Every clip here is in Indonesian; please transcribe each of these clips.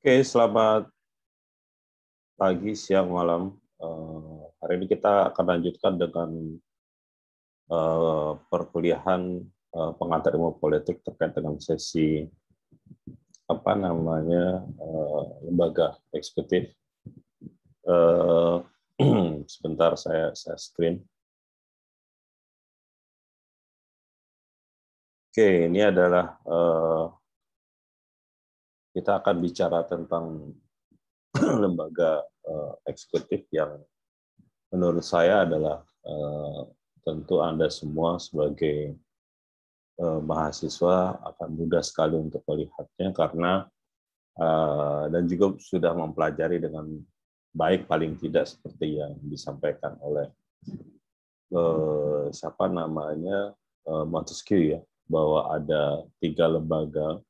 Oke, selamat pagi, siang, malam. Uh, hari ini kita akan lanjutkan dengan uh, perkuliahan uh, pengantar ilmu politik terkait dengan sesi apa namanya uh, lembaga eksekutif. Uh, sebentar saya saya screen. Oke, ini adalah uh, kita akan bicara tentang lembaga eh, eksekutif yang menurut saya adalah eh, tentu Anda semua sebagai eh, mahasiswa akan mudah sekali untuk melihatnya karena dan juga sudah mempelajari dengan baik paling tidak seperti yang disampaikan oleh siapa namanya Montesquieu ya bahwa ada tiga lembaga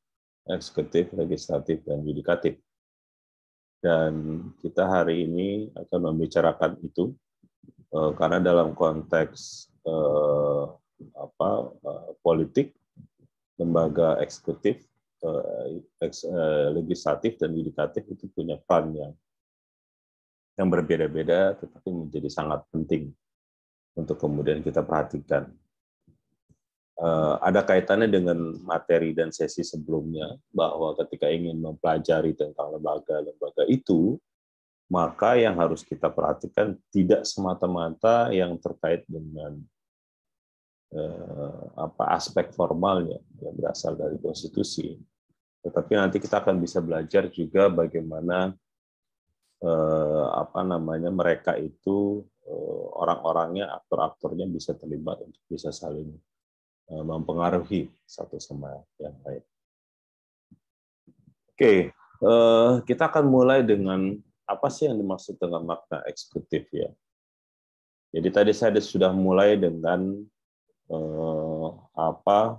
eksekutif, legislatif, dan yudikatif. Dan kita hari ini akan membicarakan itu eh, karena dalam konteks eh, apa eh, politik lembaga eksekutif, eh, eks, eh, legislatif dan yudikatif itu punya peran yang yang berbeda-beda tetapi menjadi sangat penting untuk kemudian kita perhatikan. Eh, ada kaitannya dengan materi dan sesi sebelumnya bahwa ketika ingin mempelajari tentang lembaga-lembaga itu maka yang harus kita perhatikan tidak semata-mata yang terkait dengan eh, apa aspek formalnya yang berasal dari konstitusi tetapi nanti kita akan bisa belajar juga bagaimana eh, apa namanya mereka itu eh, orang-orangnya aktor-aktornya bisa terlibat untuk bisa saling Eh, mempengaruhi satu sama yang lain. Oke, eh, kita akan mulai dengan apa sih yang dimaksud dengan makna eksekutif ya. Jadi tadi saya sudah mulai dengan eh, apa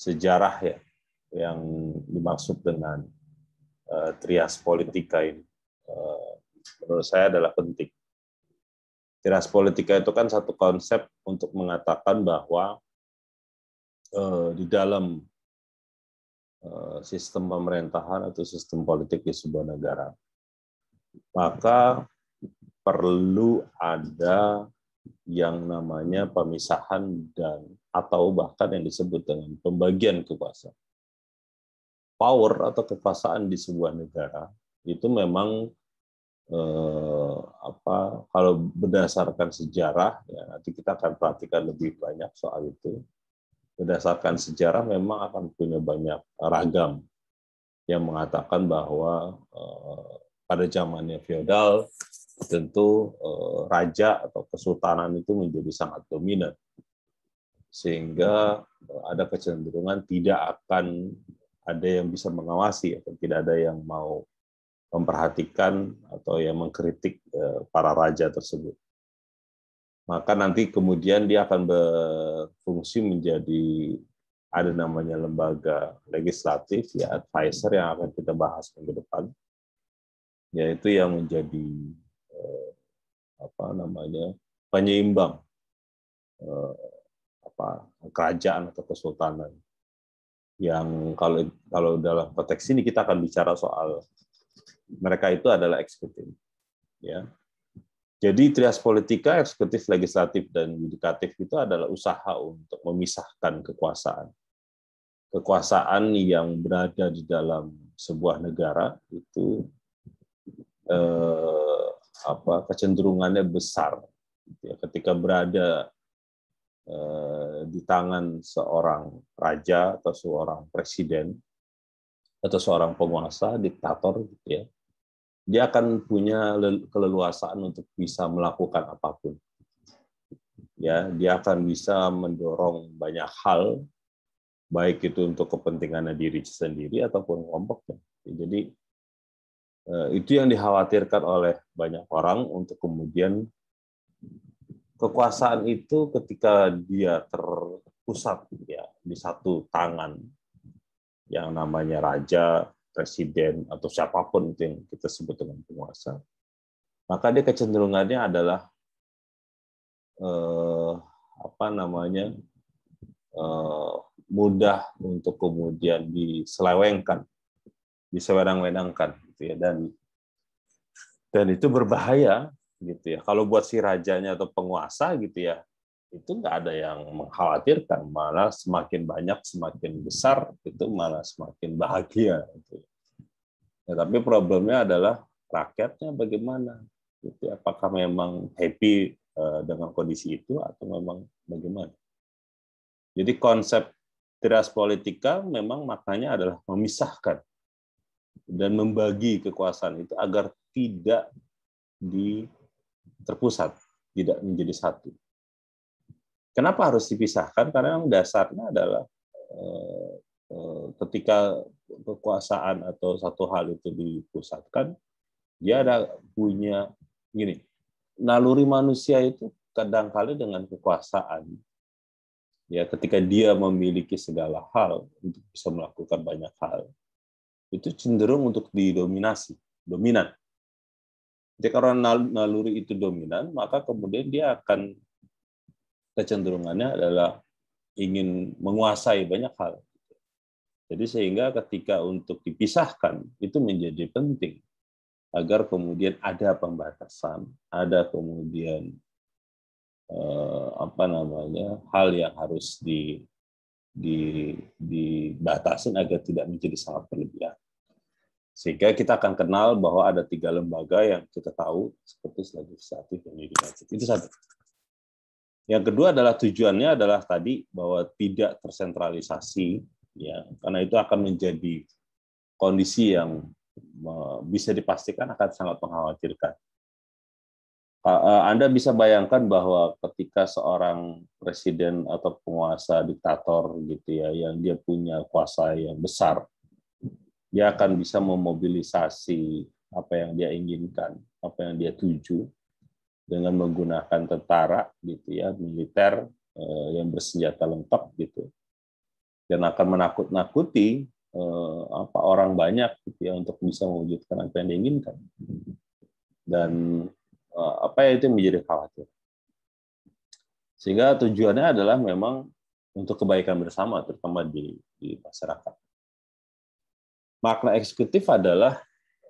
sejarah ya yang dimaksud dengan trias politika ini. menurut saya adalah penting. Tiras politika itu kan satu konsep untuk mengatakan bahwa eh, di dalam eh, sistem pemerintahan atau sistem politik di sebuah negara, maka perlu ada yang namanya pemisahan dan atau bahkan yang disebut dengan pembagian kekuasaan. Power atau kekuasaan di sebuah negara itu memang eh, apa kalau berdasarkan sejarah ya nanti kita akan perhatikan lebih banyak soal itu berdasarkan sejarah memang akan punya banyak ragam yang mengatakan bahwa eh, pada zamannya feodal tentu eh, raja atau kesultanan itu menjadi sangat dominan sehingga eh, ada kecenderungan tidak akan ada yang bisa mengawasi atau tidak ada yang mau memperhatikan atau yang mengkritik eh, para raja tersebut. Maka nanti kemudian dia akan berfungsi menjadi ada namanya lembaga legislatif ya advisor yang akan kita bahas minggu depan yaitu yang menjadi eh, apa namanya penyeimbang eh, apa kerajaan atau kesultanan yang kalau kalau dalam konteks ini kita akan bicara soal mereka itu adalah eksekutif. Ya. Jadi trias politika, eksekutif, legislatif, dan yudikatif itu adalah usaha untuk memisahkan kekuasaan. Kekuasaan yang berada di dalam sebuah negara itu eh, apa kecenderungannya besar. Gitu ya, ketika berada eh, di tangan seorang raja atau seorang presiden atau seorang penguasa, diktator, gitu ya, dia akan punya keleluasaan untuk bisa melakukan apapun. Ya, dia akan bisa mendorong banyak hal, baik itu untuk kepentingannya diri sendiri ataupun kelompoknya. Jadi eh, itu yang dikhawatirkan oleh banyak orang untuk kemudian kekuasaan itu ketika dia terpusat ya di satu tangan yang namanya raja presiden atau siapapun itu yang kita sebut dengan penguasa, maka dia kecenderungannya adalah eh, apa namanya eh, mudah untuk kemudian diselewengkan, disewenang-wenangkan, gitu ya. Dan dan itu berbahaya, gitu ya. Kalau buat si rajanya atau penguasa, gitu ya, itu nggak ada yang mengkhawatirkan malah semakin banyak semakin besar itu malah semakin bahagia itu ya, tapi problemnya adalah rakyatnya bagaimana itu apakah memang happy eh, dengan kondisi itu atau memang bagaimana jadi konsep tiras politika memang maknanya adalah memisahkan dan membagi kekuasaan itu agar tidak di terpusat tidak menjadi satu Kenapa harus dipisahkan? Karena dasarnya adalah eh, eh, ketika kekuasaan atau satu hal itu dipusatkan, dia ada punya gini. Naluri manusia itu kadang-kali dengan kekuasaan. Ya, ketika dia memiliki segala hal untuk bisa melakukan banyak hal, itu cenderung untuk didominasi, dominan. Jadi karena naluri itu dominan, maka kemudian dia akan kecenderungannya adalah ingin menguasai banyak hal. Jadi sehingga ketika untuk dipisahkan itu menjadi penting agar kemudian ada pembatasan, ada kemudian eh, apa namanya hal yang harus di, di dibatasin agar tidak menjadi sangat berlebihan. Sehingga kita akan kenal bahwa ada tiga lembaga yang kita tahu seperti legislatif dan yudikatif. Itu satu. Yang kedua adalah tujuannya adalah tadi bahwa tidak tersentralisasi, ya karena itu akan menjadi kondisi yang bisa dipastikan akan sangat mengkhawatirkan. E, Anda bisa bayangkan bahwa ketika seorang presiden atau penguasa diktator gitu ya, yang dia punya kuasa yang besar, dia akan bisa memobilisasi apa yang dia inginkan, apa yang dia tuju, dengan menggunakan tentara gitu ya militer eh, yang bersenjata lengkap gitu dan akan menakut-nakuti eh, apa orang banyak gitu ya untuk bisa mewujudkan apa yang diinginkan dan eh, apa ya itu menjadi khawatir sehingga tujuannya adalah memang untuk kebaikan bersama terutama di, di masyarakat makna eksekutif adalah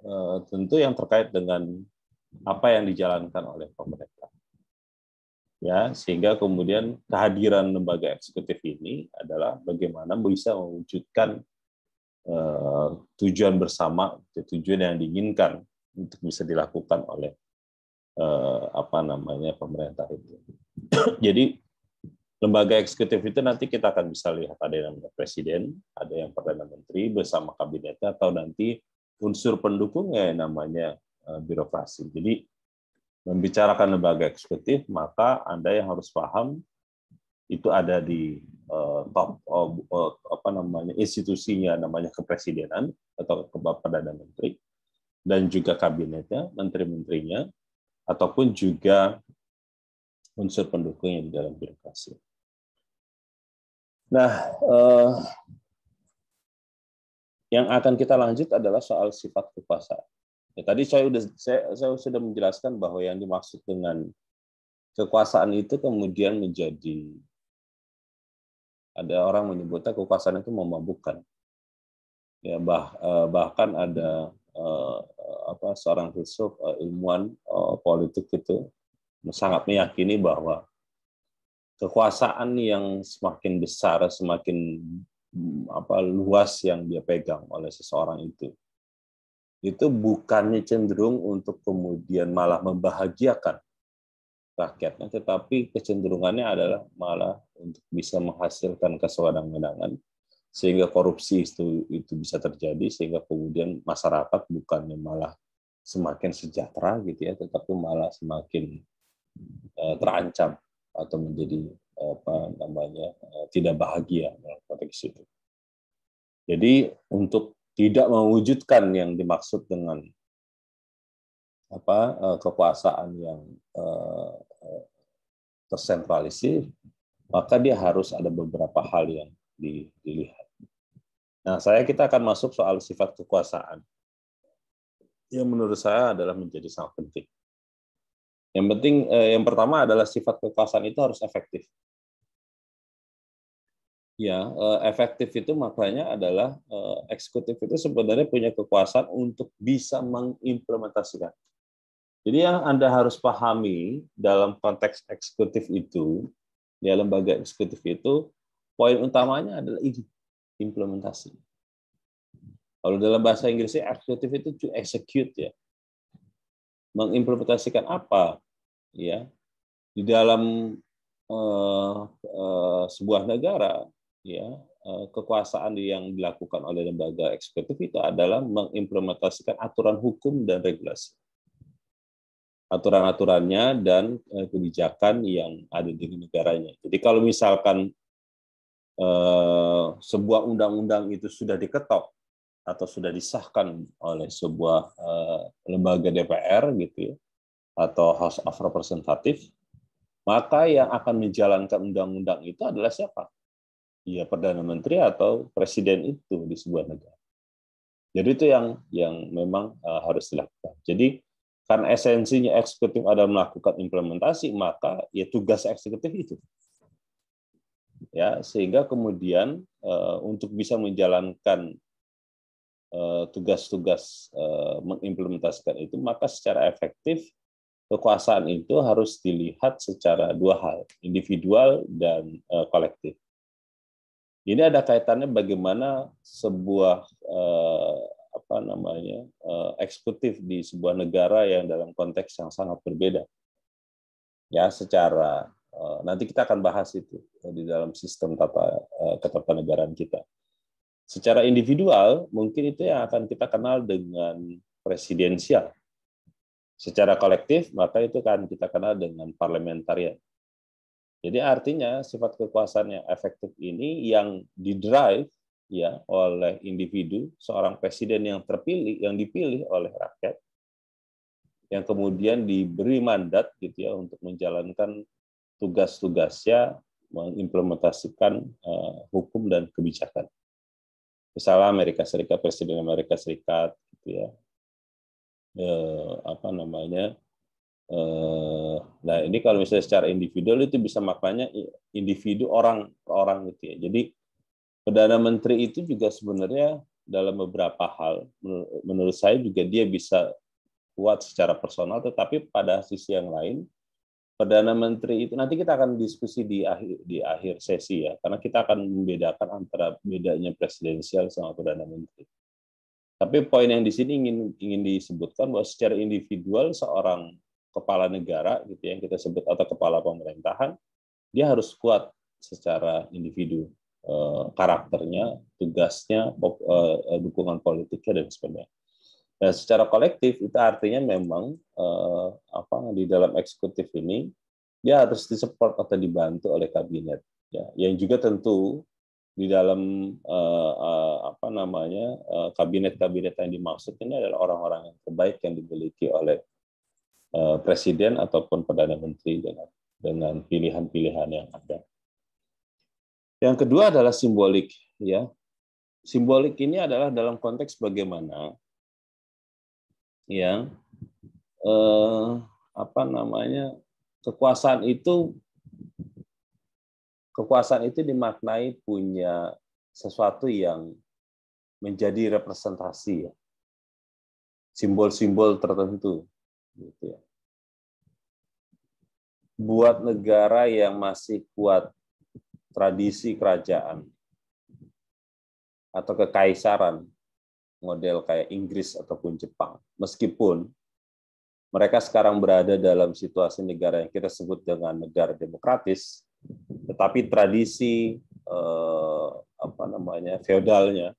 eh, tentu yang terkait dengan apa yang dijalankan oleh pemerintah. Ya, sehingga kemudian kehadiran lembaga eksekutif ini adalah bagaimana bisa mewujudkan uh, tujuan bersama, tujuan yang diinginkan untuk bisa dilakukan oleh uh, apa namanya pemerintah itu. Jadi lembaga eksekutif itu nanti kita akan bisa lihat ada yang presiden, ada yang perdana menteri bersama kabinetnya atau nanti unsur pendukungnya yang namanya Eh, birokrasi. Jadi membicarakan lembaga eksekutif, maka Anda yang harus paham itu ada di eh, top eh, apa namanya institusinya namanya kepresidenan atau kepada menteri dan juga kabinetnya, menteri-menterinya ataupun juga unsur pendukungnya di dalam birokrasi. Nah, yang akan kita lanjut adalah soal sifat kekuasaan. Ya, tadi saya sudah saya, saya sudah menjelaskan bahwa yang dimaksud dengan kekuasaan itu kemudian menjadi ada orang menyebutnya kekuasaan itu memabukkan. Ya bah, eh, bahkan ada eh, apa seorang filsuf eh, ilmuwan eh, politik itu sangat meyakini bahwa kekuasaan yang semakin besar, semakin apa luas yang dia pegang oleh seseorang itu itu bukannya cenderung untuk kemudian malah membahagiakan rakyatnya, tetapi kecenderungannya adalah malah untuk bisa menghasilkan kesewenang-wenangan sehingga korupsi itu itu bisa terjadi sehingga kemudian masyarakat bukannya malah semakin sejahtera gitu ya tetapi malah semakin eh, terancam atau menjadi apa namanya eh, tidak bahagia dalam konteks itu. Jadi untuk tidak mewujudkan yang dimaksud dengan apa eh, kekuasaan yang eh, eh, tersentralisir, maka dia harus ada beberapa hal yang dilihat. Nah, saya kita akan masuk soal sifat kekuasaan yang menurut saya adalah menjadi sangat penting. Yang penting, yang pertama adalah sifat kekuasaan itu harus efektif. Ya, eh, efektif itu makanya adalah eh, eksekutif itu sebenarnya punya kekuasaan untuk bisa mengimplementasikan. Jadi yang Anda harus pahami dalam konteks eksekutif itu, di lembaga eksekutif itu, poin utamanya adalah ini, implementasi. Kalau dalam bahasa Inggrisnya eksekutif itu to execute ya. Mengimplementasikan apa? Ya. Di dalam uh, uh, sebuah negara ya eh, kekuasaan yang dilakukan oleh lembaga eksekutif itu adalah mengimplementasikan aturan hukum dan regulasi. Aturan-aturannya dan eh, kebijakan yang ada di negaranya. Jadi kalau misalkan eh, sebuah undang-undang itu sudah diketok atau sudah disahkan oleh sebuah lembaga DPR gitu ya, atau House of Representatives, maka yang akan menjalankan undang-undang itu adalah siapa? ya perdana menteri atau presiden itu di sebuah negara. Jadi itu yang yang memang eh, harus dilakukan. Jadi karena esensinya eksekutif ada melakukan implementasi, maka ya tugas eksekutif itu. Ya, sehingga kemudian eh, untuk bisa menjalankan eh, tugas-tugas mengimplementasikan itu, maka secara efektif kekuasaan itu harus dilihat secara dua hal, individual dan kolektif ini ada kaitannya bagaimana sebuah eh, apa namanya eh, eksekutif di sebuah negara yang dalam konteks yang sangat berbeda ya secara eh, nanti kita akan bahas itu di dalam sistem tata eh, ketatanegaraan kita secara individual mungkin itu yang akan kita kenal dengan presidensial secara kolektif maka itu akan kita kenal dengan parlementarian jadi artinya sifat kekuasaan yang efektif ini yang didrive ya oleh individu, seorang presiden yang terpilih, yang dipilih oleh rakyat yang kemudian diberi mandat gitu ya untuk menjalankan tugas-tugasnya mengimplementasikan uh, hukum dan kebijakan. Misalnya Amerika Serikat, Presiden Amerika Serikat, gitu ya, e, apa namanya Eh, nah ini kalau misalnya secara individual itu bisa maknanya individu orang per orang gitu ya. Jadi perdana menteri itu juga sebenarnya dalam beberapa hal menurut saya juga dia bisa kuat secara personal, tetapi pada sisi yang lain Perdana Menteri itu nanti kita akan diskusi di akhir di akhir sesi ya, karena kita akan membedakan antara bedanya presidensial sama perdana menteri. Tapi poin yang di sini ingin ingin disebutkan bahwa secara individual seorang kepala negara gitu ya, yang kita sebut atau kepala pemerintahan dia harus kuat secara individu eh, karakternya, tugasnya, eh, eh, dukungan politiknya dan sebagainya. Dan nah, secara kolektif itu artinya memang apa di dalam eksekutif ini dia harus disupport atau dibantu oleh kabinet ya yang juga tentu di dalam apa namanya kabinet-kabinet yang dimaksud ini adalah orang-orang yang terbaik yang dimiliki oleh Eh, presiden ataupun perdana menteri dengan dengan pilihan-pilihan yang ada. Yang kedua adalah simbolik ya. Simbolik ini adalah dalam konteks bagaimana ya eh, apa namanya kekuasaan itu kekuasaan itu dimaknai punya sesuatu yang menjadi representasi ya. Simbol-simbol tertentu Gitu ya. Buat negara yang masih kuat tradisi kerajaan atau kekaisaran model kayak Inggris ataupun Jepang. Meskipun mereka sekarang berada dalam situasi negara yang kita sebut dengan negara demokratis, tetapi tradisi eh, apa namanya feodalnya,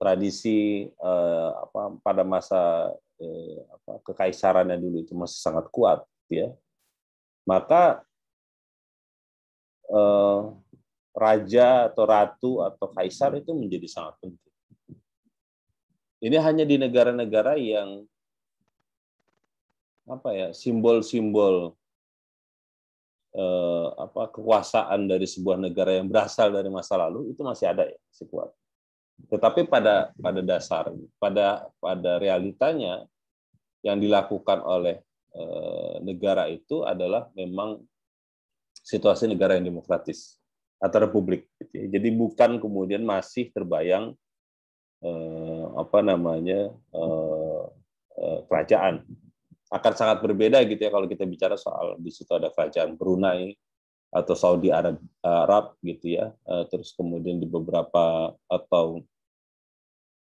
tradisi eh, apa pada masa eh, apa, kekaisarannya dulu itu masih sangat kuat ya maka eh, raja atau ratu atau kaisar itu menjadi sangat penting ini hanya di negara-negara yang apa ya simbol-simbol eh, apa kekuasaan dari sebuah negara yang berasal dari masa lalu itu masih ada ya masih kuat tetapi pada pada dasar, pada pada realitanya yang dilakukan oleh e, negara itu adalah memang situasi negara yang demokratis atau republik. Jadi bukan kemudian masih terbayang e, apa namanya e, kerajaan akan sangat berbeda gitu ya kalau kita bicara soal di situ ada kerajaan Brunei, atau Saudi Arab, Arab gitu ya eh, terus kemudian di beberapa atau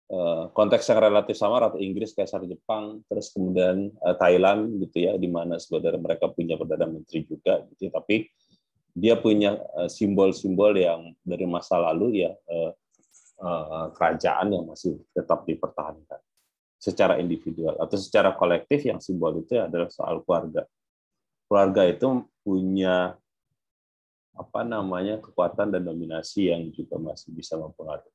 eh, konteks yang relatif sama atau Inggris Kaisar Jepang terus kemudian eh, Thailand gitu ya di mana sebenarnya mereka punya perdana menteri juga gitu ya. tapi dia punya simbol-simbol yang dari masa lalu ya kerajaan yang masih tetap dipertahankan secara individual atau secara kolektif yang simbol itu adalah soal keluarga keluarga itu punya apa namanya kekuatan dan dominasi yang juga masih bisa mempengaruhi.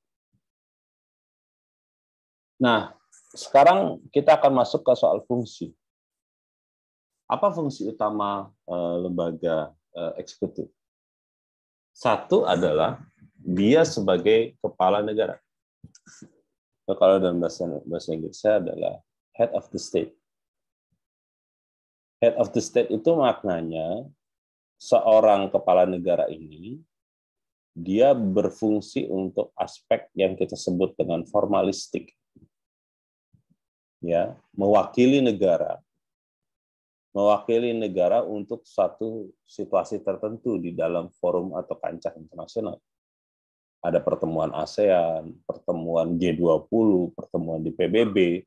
Nah, sekarang kita akan masuk ke soal fungsi. Apa fungsi utama eh, lembaga eh, eksekutif? Satu adalah dia sebagai kepala negara. Kalau dalam bahasa, bahasa Inggrisnya adalah head of the state. Head of the state itu maknanya seorang kepala negara ini dia berfungsi untuk aspek yang kita sebut dengan formalistik. Ya, mewakili negara. Mewakili negara untuk satu situasi tertentu di dalam forum atau kancah internasional. Ada pertemuan ASEAN, pertemuan G20, pertemuan di PBB.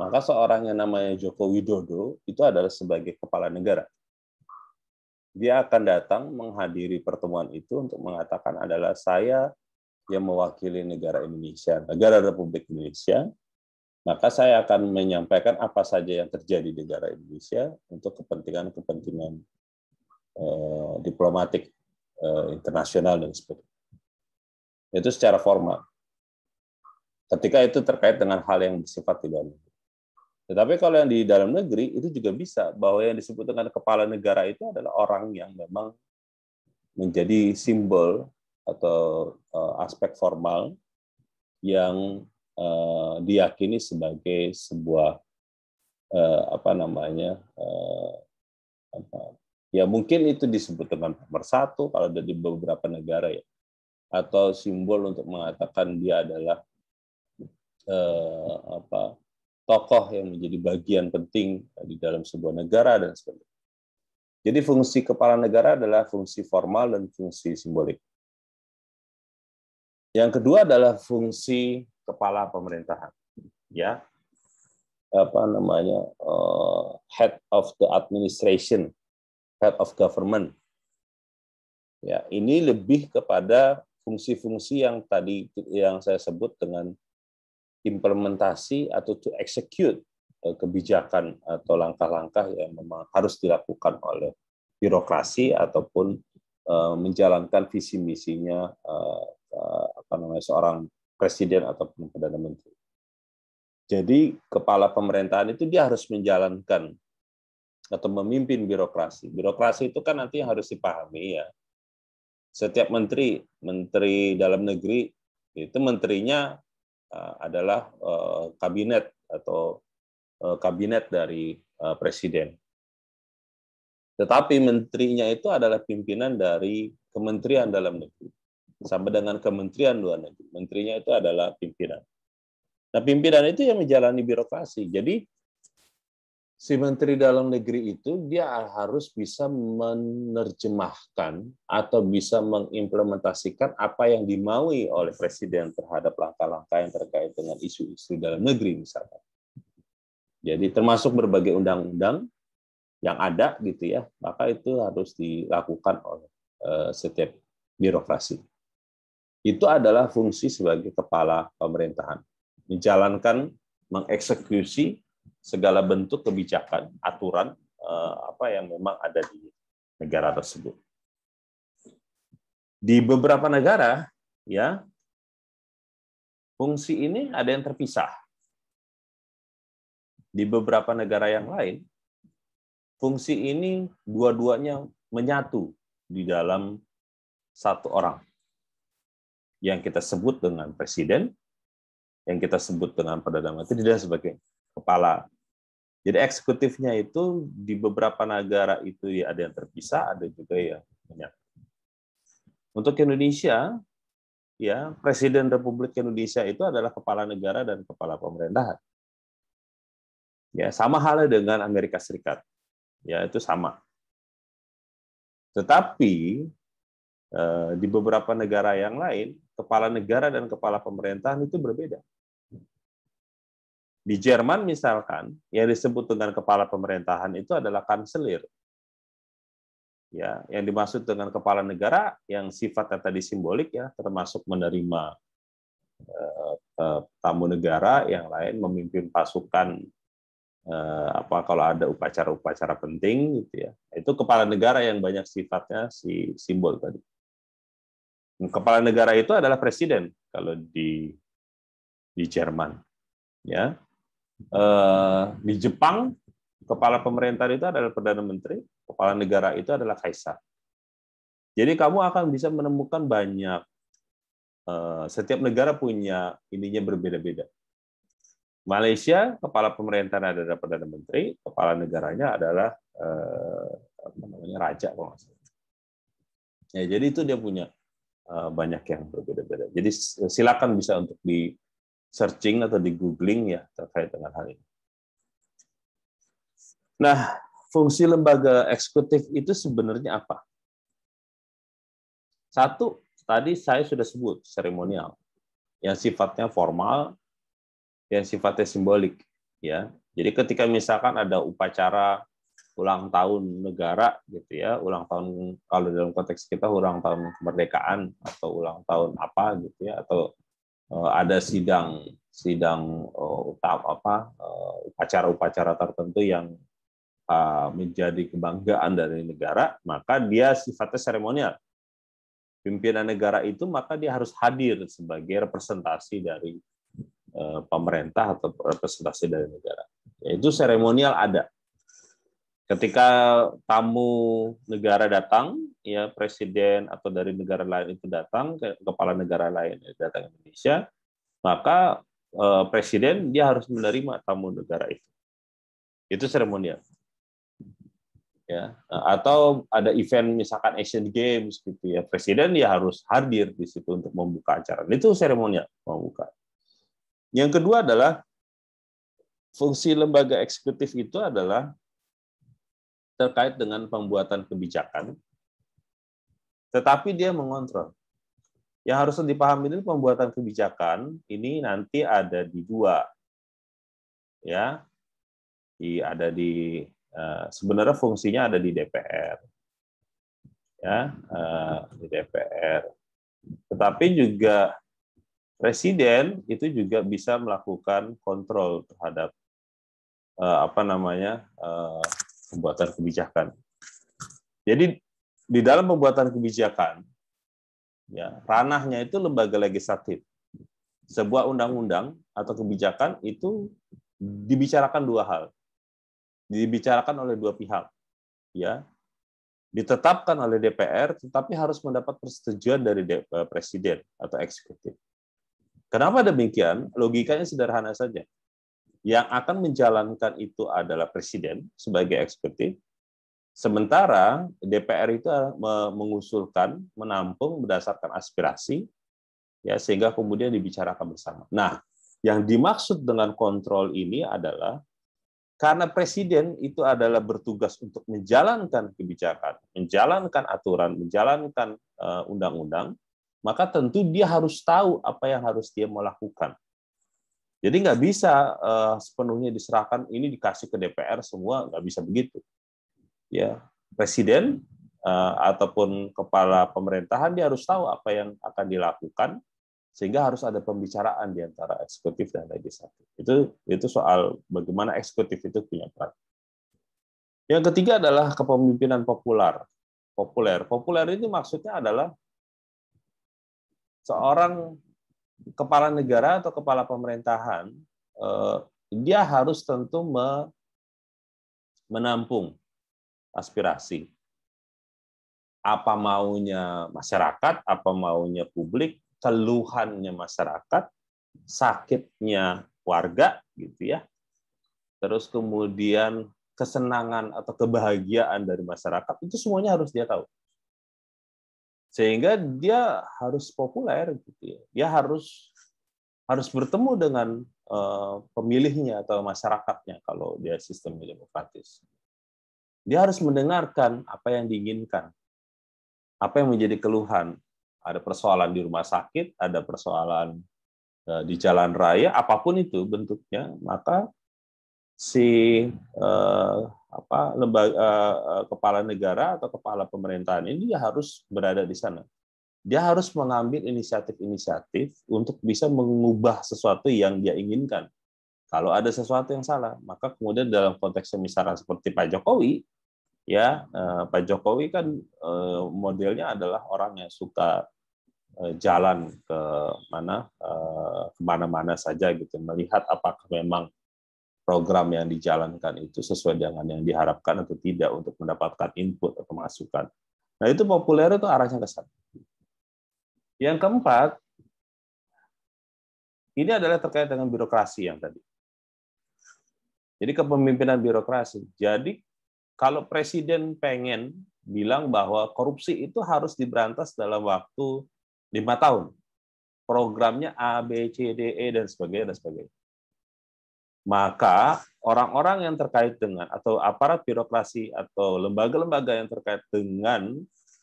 Maka seorang yang namanya Joko Widodo itu adalah sebagai kepala negara dia akan datang menghadiri pertemuan itu untuk mengatakan adalah saya yang mewakili negara Indonesia, negara Republik Indonesia, maka saya akan menyampaikan apa saja yang terjadi di negara Indonesia untuk kepentingan-kepentingan eh, diplomatik eh, internasional dan sebagainya. Itu secara formal. Ketika itu terkait dengan hal yang bersifat tidak tetapi kalau yang di dalam negeri itu juga bisa bahwa yang disebut dengan kepala negara itu adalah orang yang memang menjadi simbol atau eh, aspek formal yang eh, diyakini sebagai sebuah eh, apa namanya ya mungkin itu disebut dengan pemersatu kalau ada di beberapa negara ya atau simbol untuk mengatakan dia adalah apa tokoh yang menjadi bagian penting eh, di dalam sebuah negara dan sebagainya. Jadi fungsi kepala negara adalah fungsi formal dan fungsi simbolik. Yang kedua adalah fungsi kepala pemerintahan, ya apa namanya eh, head of the administration, head of government. Ya ini lebih kepada fungsi-fungsi yang tadi yang saya sebut dengan implementasi atau to execute eh, kebijakan atau langkah-langkah yang memang harus dilakukan oleh birokrasi ataupun eh, menjalankan visi misinya eh, apa namanya seorang presiden ataupun perdana menteri. Jadi kepala pemerintahan itu dia harus menjalankan atau memimpin birokrasi. Birokrasi itu kan nanti harus dipahami ya. Setiap menteri, menteri dalam negeri itu menterinya Eh, adalah eh, kabinet atau eh, kabinet dari presiden. Tetapi menterinya itu adalah pimpinan dari kementerian dalam negeri sama dengan kementerian luar negeri. Menterinya itu adalah pimpinan. Nah, pimpinan itu yang menjalani birokrasi. Jadi si menteri dalam negeri itu dia harus bisa menerjemahkan atau bisa mengimplementasikan apa yang dimaui oleh presiden terhadap langkah-langkah yang terkait dengan isu-isu dalam negeri misalnya. Jadi termasuk berbagai undang-undang yang ada gitu ya, maka itu harus dilakukan oleh eh, setiap birokrasi. Itu adalah fungsi sebagai kepala pemerintahan, menjalankan, mengeksekusi segala bentuk kebijakan, aturan eh, apa yang memang ada di negara tersebut. Di beberapa negara, ya, fungsi ini ada yang terpisah. Di beberapa negara yang lain, fungsi ini dua-duanya menyatu di dalam satu orang yang kita sebut dengan presiden, yang kita sebut dengan perdana menteri dan sebagainya kepala. Jadi eksekutifnya itu di beberapa negara itu ya ada yang terpisah, ada juga yang banyak. Untuk Indonesia, ya Presiden Republik Indonesia itu adalah kepala negara dan kepala pemerintahan. Ya, sama halnya dengan Amerika Serikat. Ya, itu sama. Tetapi eh, di beberapa negara yang lain, kepala negara dan kepala pemerintahan itu berbeda. Di Jerman misalkan, yang disebut dengan kepala pemerintahan itu adalah kanselir. Ya, yang dimaksud dengan kepala negara yang sifatnya tadi simbolik ya, termasuk menerima eh, eh, tamu negara yang lain memimpin pasukan eh, apa kalau ada upacara-upacara penting gitu ya. Itu kepala negara yang banyak sifatnya si simbol tadi. Kepala negara itu adalah presiden kalau di di Jerman. Ya, Eh, di Jepang kepala pemerintah itu adalah perdana menteri, kepala negara itu adalah kaisar. Jadi kamu akan bisa menemukan banyak eh, setiap negara punya ininya berbeda-beda. Malaysia kepala pemerintahan adalah perdana menteri, kepala negaranya adalah eh, apa namanya raja Ya, jadi itu dia punya banyak yang berbeda-beda. Jadi silakan bisa untuk di searching atau di googling ya terkait dengan hal ini. Nah, fungsi lembaga eksekutif itu sebenarnya apa? Satu, tadi saya sudah sebut seremonial yang sifatnya formal, yang sifatnya simbolik ya. Jadi ketika misalkan ada upacara ulang tahun negara gitu ya, ulang tahun kalau dalam konteks kita ulang tahun kemerdekaan atau ulang tahun apa gitu ya atau Eh, ada sidang sidang eh, utama apa eh, upacara-upacara tertentu yang menjadi kebanggaan dari negara, maka dia sifatnya seremonial. Pimpinan negara itu maka dia harus hadir sebagai representasi dari pemerintah atau representasi dari negara. Itu seremonial ada. Ketika tamu negara datang, ya presiden atau dari negara lain itu datang ke kepala negara lain ya, datang ke Indonesia, maka eh, presiden dia harus menerima tamu negara itu. Itu seremonial. Ya, atau ada event misalkan Asian Games gitu ya, presiden dia harus hadir di situ untuk membuka acara. Itu seremonial membuka. Yang kedua adalah fungsi lembaga eksekutif itu adalah terkait dengan pembuatan kebijakan tetapi dia mengontrol. Yang harus dipahami ini pembuatan kebijakan ini nanti ada di dua, ya, di ada di eh, sebenarnya fungsinya ada di DPR, ya, eh, di DPR. Tetapi juga presiden itu juga bisa melakukan kontrol terhadap eh, apa namanya pembuatan kebijakan. Jadi di dalam pembuatan kebijakan, ya, ranahnya itu lembaga legislatif. Sebuah undang-undang atau kebijakan itu dibicarakan dua hal. Dibicarakan oleh dua pihak. Ya. Ditetapkan oleh DPR, tetapi harus mendapat persetujuan dari eh, presiden atau eksekutif. Kenapa demikian? Logikanya sederhana saja. Yang akan menjalankan itu adalah presiden sebagai eksekutif, Sementara DPR itu eh, mengusulkan, menampung berdasarkan aspirasi, ya sehingga kemudian dibicarakan bersama. Nah, yang dimaksud dengan kontrol ini adalah karena presiden itu adalah bertugas untuk menjalankan kebijakan, menjalankan aturan, menjalankan eh, undang-undang, maka tentu dia harus tahu apa yang harus dia melakukan. Jadi nggak bisa eh, sepenuhnya diserahkan ini dikasih ke DPR semua nggak bisa begitu ya presiden uh, ataupun kepala pemerintahan dia harus tahu apa yang akan dilakukan sehingga harus ada pembicaraan di antara eksekutif dan legislatif. Itu itu soal bagaimana eksekutif itu punya peran. Yang ketiga adalah kepemimpinan populer. Populer. Populer ini maksudnya adalah seorang kepala negara atau kepala pemerintahan eh, dia harus tentu menampung aspirasi. Apa maunya masyarakat, apa maunya publik, keluhannya masyarakat, sakitnya warga gitu ya. Terus kemudian kesenangan atau kebahagiaan dari masyarakat itu semuanya harus dia tahu. Sehingga dia harus populer gitu ya. Dia harus harus bertemu dengan eh, pemilihnya atau masyarakatnya kalau dia sistem demokratis. Dia harus mendengarkan apa yang diinginkan, apa yang menjadi keluhan. Ada persoalan di rumah sakit, ada persoalan eh, di jalan raya, apapun itu bentuknya, maka si eh, apa lembaga eh, kepala negara atau kepala pemerintahan ini dia harus berada di sana. Dia harus mengambil inisiatif-inisiatif untuk bisa mengubah sesuatu yang dia inginkan kalau ada sesuatu yang salah, maka kemudian dalam konteks misalkan seperti Pak Jokowi, ya eh, Pak Jokowi kan eh, modelnya adalah orang yang suka eh, jalan ke mana kemana-mana saja gitu, melihat apakah memang program yang dijalankan itu sesuai dengan yang diharapkan atau tidak untuk mendapatkan input atau masukan. Nah itu populer itu arahnya ke sana. Yang keempat, ini adalah terkait dengan birokrasi yang tadi. Jadi kepemimpinan birokrasi. Jadi kalau presiden pengen bilang bahwa korupsi itu harus diberantas dalam waktu lima tahun, programnya A, B, C, D, E dan sebagainya dan sebagainya. Maka orang-orang yang terkait dengan atau aparat birokrasi atau lembaga-lembaga yang terkait dengan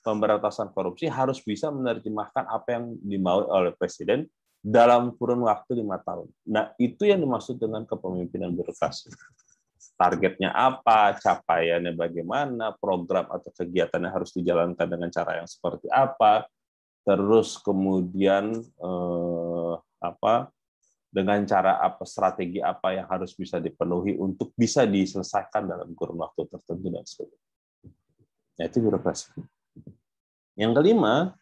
pemberantasan korupsi harus bisa menerjemahkan apa yang dimau oleh presiden dalam kurun waktu lima tahun. Nah, itu yang dimaksud dengan kepemimpinan birokrasi. Targetnya apa, capaiannya bagaimana, program atau kegiatannya harus dijalankan dengan cara yang seperti apa, terus kemudian eh, apa dengan cara apa strategi apa yang harus bisa dipenuhi untuk bisa diselesaikan dalam kurun waktu tertentu dan sebagainya. Nah, itu birokrasi. Yang kelima,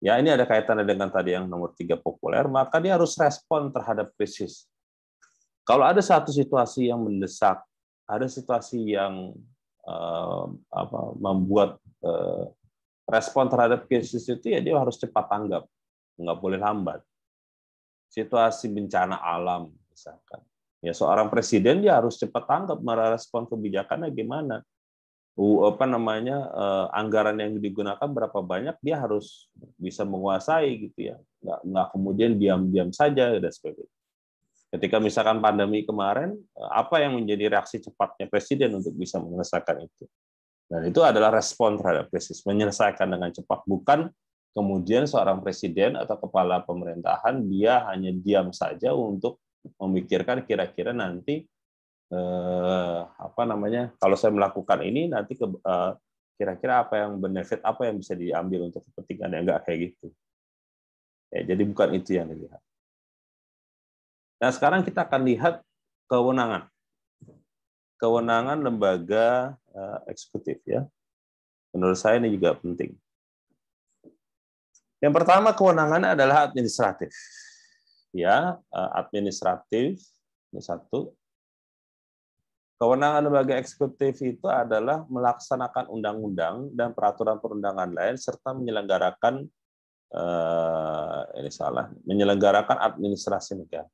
Ya, ini ada kaitannya dengan tadi yang nomor tiga populer, maka dia harus respon terhadap krisis. Kalau ada satu situasi yang mendesak, ada situasi yang uh, apa, membuat uh, respon terhadap krisis itu ya dia harus cepat tanggap, nggak boleh lambat. Situasi bencana alam misalkan, ya seorang presiden dia harus cepat tanggap merespon kebijakannya gimana apa namanya eh, anggaran yang digunakan berapa banyak dia harus bisa menguasai gitu ya nggak nggak kemudian diam-diam saja dan sebagainya ketika misalkan pandemi kemarin eh, apa yang menjadi reaksi cepatnya presiden untuk bisa menyelesaikan itu dan itu adalah respon terhadap krisis menyelesaikan dengan cepat bukan kemudian seorang presiden atau kepala pemerintahan dia hanya diam saja untuk memikirkan kira-kira nanti eh, apa namanya kalau saya melakukan ini nanti ke eh, kira-kira apa yang benefit apa yang bisa diambil untuk kepentingan yang enggak kayak gitu ya, jadi bukan itu yang dilihat nah sekarang kita akan lihat kewenangan kewenangan lembaga eh, eksekutif ya menurut saya ini juga penting yang pertama kewenangan adalah administratif ya eh, administratif satu Kewenangan lembaga eksekutif itu adalah melaksanakan undang-undang dan peraturan perundangan lain serta menyelenggarakan eh, ini salah, menyelenggarakan administrasi negara.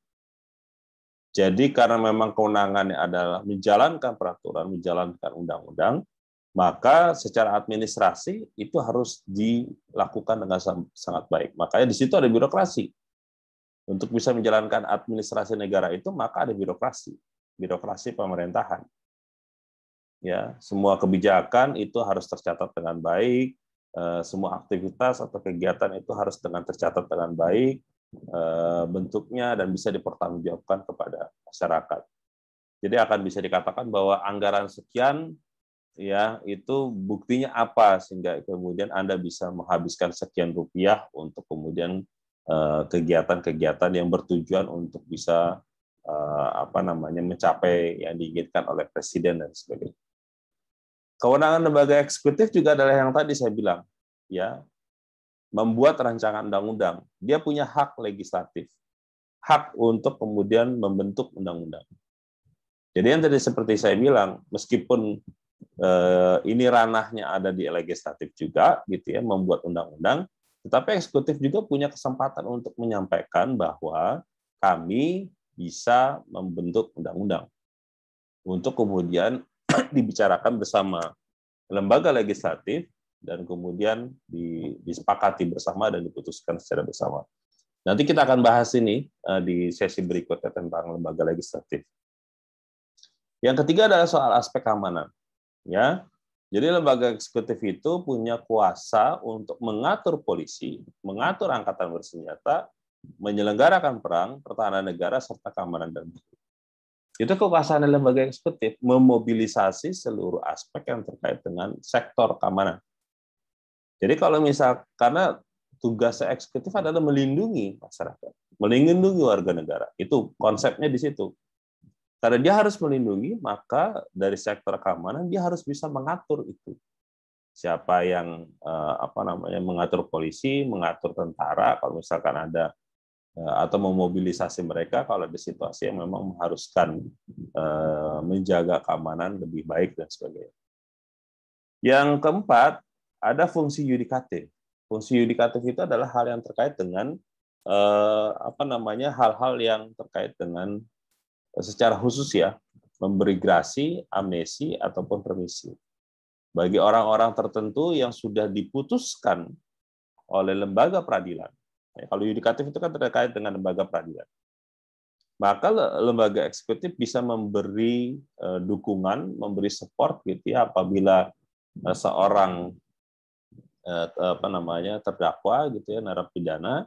Jadi karena memang kewenangannya adalah menjalankan peraturan, menjalankan undang-undang, maka secara administrasi itu harus dilakukan dengan sangat baik. Makanya di situ ada birokrasi. Untuk bisa menjalankan administrasi negara itu, maka ada birokrasi birokrasi pemerintahan. Ya, semua kebijakan itu harus tercatat dengan baik, eh, semua aktivitas atau kegiatan itu harus dengan tercatat dengan baik eh, bentuknya dan bisa dipertanggungjawabkan kepada masyarakat. Jadi akan bisa dikatakan bahwa anggaran sekian ya itu buktinya apa sehingga kemudian Anda bisa menghabiskan sekian rupiah untuk kemudian eh, kegiatan-kegiatan yang bertujuan untuk bisa Eh, apa namanya mencapai yang diinginkan oleh presiden dan sebagainya. Kewenangan lembaga eksekutif juga adalah yang tadi saya bilang, ya membuat rancangan undang-undang. Dia punya hak legislatif, hak untuk kemudian membentuk undang-undang. Jadi yang tadi seperti saya bilang, meskipun eh, ini ranahnya ada di legislatif juga, gitu ya, membuat undang-undang, tetapi eksekutif juga punya kesempatan untuk menyampaikan bahwa kami bisa membentuk undang-undang untuk kemudian dibicarakan bersama lembaga legislatif dan kemudian disepakati bersama dan diputuskan secara bersama. Nanti kita akan bahas ini eh, di sesi berikutnya tentang lembaga legislatif. Yang ketiga adalah soal aspek keamanan. Ya, jadi lembaga eksekutif itu punya kuasa untuk mengatur polisi, mengatur angkatan bersenjata, menyelenggarakan perang, pertahanan negara, serta keamanan dan itu kekuasaan lembaga eksekutif memobilisasi seluruh aspek yang terkait dengan sektor keamanan. Jadi kalau misal karena tugas eksekutif adalah melindungi masyarakat, melindungi warga negara. Itu konsepnya di situ. Karena dia harus melindungi, maka dari sektor keamanan dia harus bisa mengatur itu. Siapa yang eh, apa namanya mengatur polisi, mengatur tentara kalau misalkan ada Eh, atau memobilisasi mereka kalau di situasi yang memang mengharuskan eh, menjaga keamanan lebih baik dan sebagainya. Yang keempat, ada fungsi yudikatif. Fungsi yudikatif itu adalah hal yang terkait dengan eh, apa namanya hal-hal yang terkait dengan secara khusus ya memberi grasi, amnesi ataupun permisi. Bagi orang-orang tertentu yang sudah diputuskan oleh lembaga peradilan Ya, kalau yudikatif itu kan terkait dengan lembaga peradilan. Maka lembaga eksekutif bisa memberi eh, dukungan, memberi support gitu ya apabila eh, seorang eh, apa namanya terdakwa gitu ya narapidana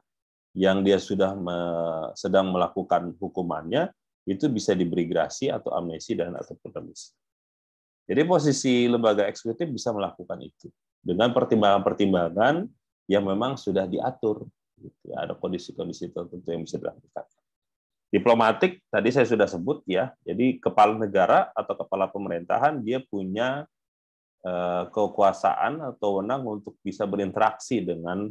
yang dia sudah me, sedang melakukan hukumannya itu bisa diberi grasi atau amnesti dan atau remisi. Jadi posisi lembaga eksekutif bisa melakukan itu dengan pertimbangan-pertimbangan yang memang sudah diatur Gitu. Ya, ada kondisi-kondisi tertentu yang bisa dilakukan. Diplomatik tadi saya sudah sebut ya. Jadi kepala negara atau kepala pemerintahan dia punya eh, kekuasaan atau wewenang untuk bisa berinteraksi dengan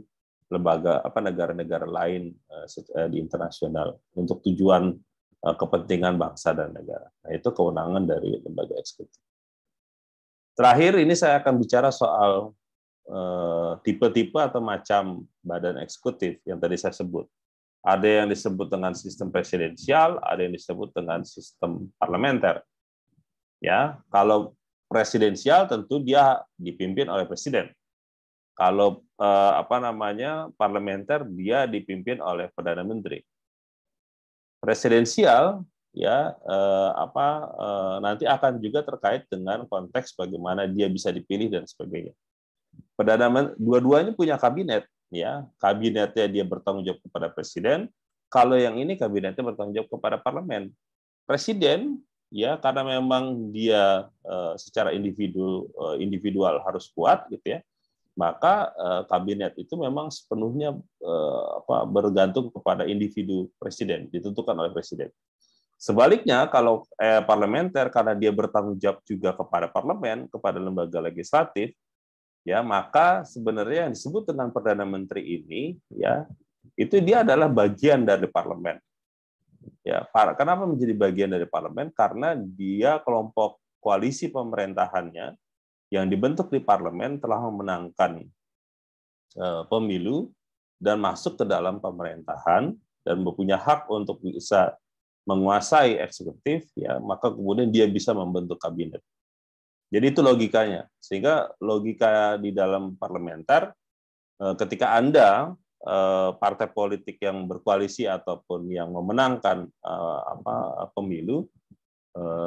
lembaga apa negara-negara lain eh, eh, di internasional untuk tujuan kepentingan bangsa dan negara. Nah, itu kewenangan dari lembaga eksekutif. Terakhir ini saya akan bicara soal Eh, tipe-tipe atau macam badan eksekutif yang tadi saya sebut. Ada yang disebut dengan sistem presidensial, ada yang disebut dengan sistem parlementer. Ya, kalau presidensial tentu dia dipimpin oleh presiden. Kalau eh, apa namanya parlementer dia dipimpin oleh perdana menteri. Presidensial ya eh, apa eh, nanti akan juga terkait dengan konteks bagaimana dia bisa dipilih dan sebagainya Perdana dua-duanya punya kabinet, ya. Kabinetnya dia bertanggung jawab kepada presiden. Kalau yang ini kabinetnya bertanggung jawab kepada parlemen. Presiden ya karena memang dia eh, secara individu eh, individual harus kuat gitu ya maka eh, kabinet itu memang sepenuhnya apa, bergantung kepada individu presiden, ditentukan oleh presiden. Sebaliknya, kalau eh, parlementer karena dia bertanggung jawab juga kepada parlemen, kepada lembaga legislatif, ya maka sebenarnya yang disebut tentang perdana menteri ini ya itu dia adalah bagian dari parlemen ya para, kenapa menjadi bagian dari parlemen karena dia kelompok koalisi pemerintahannya yang dibentuk di parlemen telah memenangkan eh, pemilu dan masuk ke dalam pemerintahan dan mempunyai hak untuk bisa menguasai eksekutif ya maka kemudian dia bisa membentuk kabinet jadi itu logikanya. Sehingga logika di dalam parlementer eh, ketika Anda eh, partai politik yang berkoalisi ataupun yang memenangkan eh, apa pemilu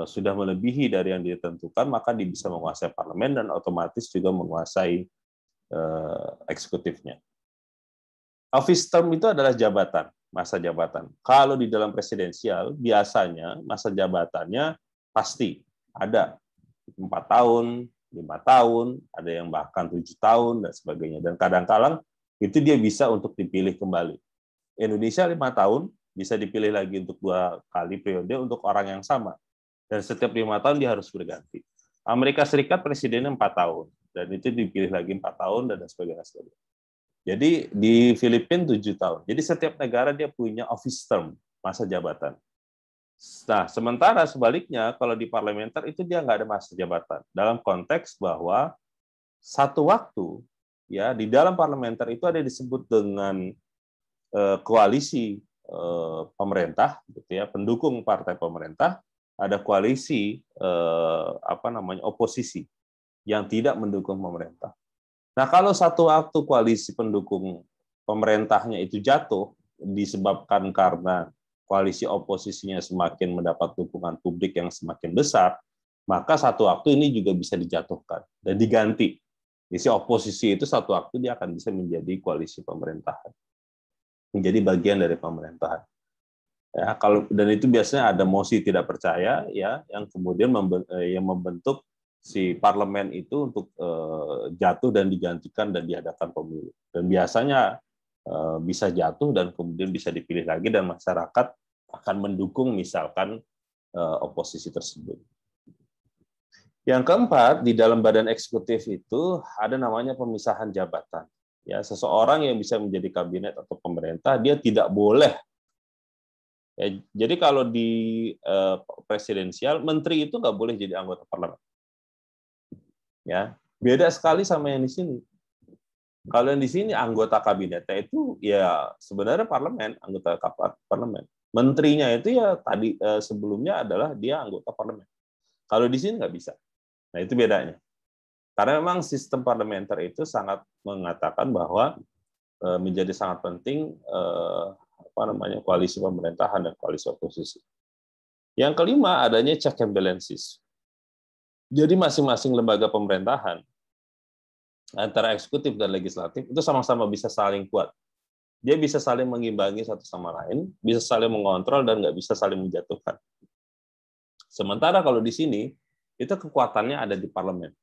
sudah melebihi dari yang ditentukan, maka dia bisa menguasai parlemen dan otomatis juga menguasai eksekutifnya. Office term itu adalah jabatan, masa jabatan. Kalau di dalam presidensial, biasanya masa jabatannya pasti ada empat tahun, lima tahun, ada yang bahkan tujuh tahun dan sebagainya. Dan kadang-kadang itu dia bisa untuk dipilih kembali. Indonesia lima tahun bisa dipilih lagi untuk dua kali periode untuk orang yang sama. Dan setiap lima tahun dia harus berganti. Amerika Serikat presidennya empat tahun dan itu dipilih lagi empat tahun dan sebagainya. sebagainya. Jadi di Filipina tujuh tahun. Jadi setiap negara dia punya office term masa jabatan. Nah, sementara sebaliknya kalau di parlementer itu dia nggak ada masa jabatan dalam konteks bahwa satu waktu ya di dalam parlementer itu ada disebut dengan eh, koalisi eh, pemerintah gitu ya pendukung partai pemerintah ada koalisi eh, apa namanya oposisi yang tidak mendukung pemerintah. Nah kalau satu waktu koalisi pendukung pemerintahnya itu jatuh disebabkan karena koalisi oposisinya semakin mendapat dukungan publik yang semakin besar, maka satu waktu ini juga bisa dijatuhkan dan diganti. Isi oposisi itu satu waktu dia akan bisa menjadi koalisi pemerintahan, menjadi bagian dari pemerintahan. Ya, kalau dan itu biasanya ada mosi tidak percaya ya yang kemudian eh, yang membentuk si parlemen itu untuk uh, jatuh dan digantikan dan diadakan pemilu. Dan biasanya eh, bisa jatuh dan kemudian bisa dipilih lagi dan masyarakat akan mendukung misalkan eh, oposisi tersebut. Yang keempat, di dalam badan eksekutif itu ada namanya pemisahan jabatan. Ya, seseorang yang bisa menjadi kabinet atau pemerintah, dia tidak boleh. Ya, jadi kalau di eh, presidensial, menteri itu nggak boleh jadi anggota parlemen. Ya, beda sekali sama yang di sini. Kalau yang di sini anggota kabinetnya itu ya sebenarnya parlemen, anggota parlemen menterinya itu ya tadi eh, sebelumnya adalah dia anggota parlemen. Kalau di sini nggak bisa. Nah itu bedanya. Karena memang sistem parlementer itu sangat mengatakan bahwa eh, menjadi sangat penting eh, apa namanya koalisi pemerintahan dan koalisi oposisi. Yang kelima adanya check and balances. Jadi masing-masing lembaga pemerintahan antara eksekutif dan legislatif itu sama-sama bisa saling kuat dia bisa saling mengimbangi satu sama lain, bisa saling mengontrol dan nggak bisa saling menjatuhkan. Sementara kalau di sini itu kekuatannya ada di parlemen.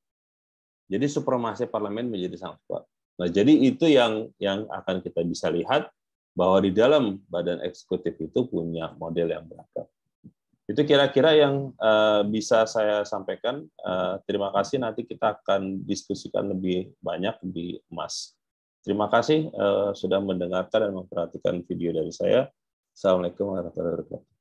Jadi supremasi parlemen menjadi sangat kuat. Nah, jadi itu yang yang akan kita bisa lihat bahwa di dalam badan eksekutif itu punya model yang beragam. Itu kira-kira yang uh, bisa saya sampaikan. Uh, terima kasih. Nanti kita akan diskusikan lebih banyak di emas. Terima kasih eh, sudah mendengarkan dan memperhatikan video dari saya. Assalamualaikum warahmatullahi wabarakatuh.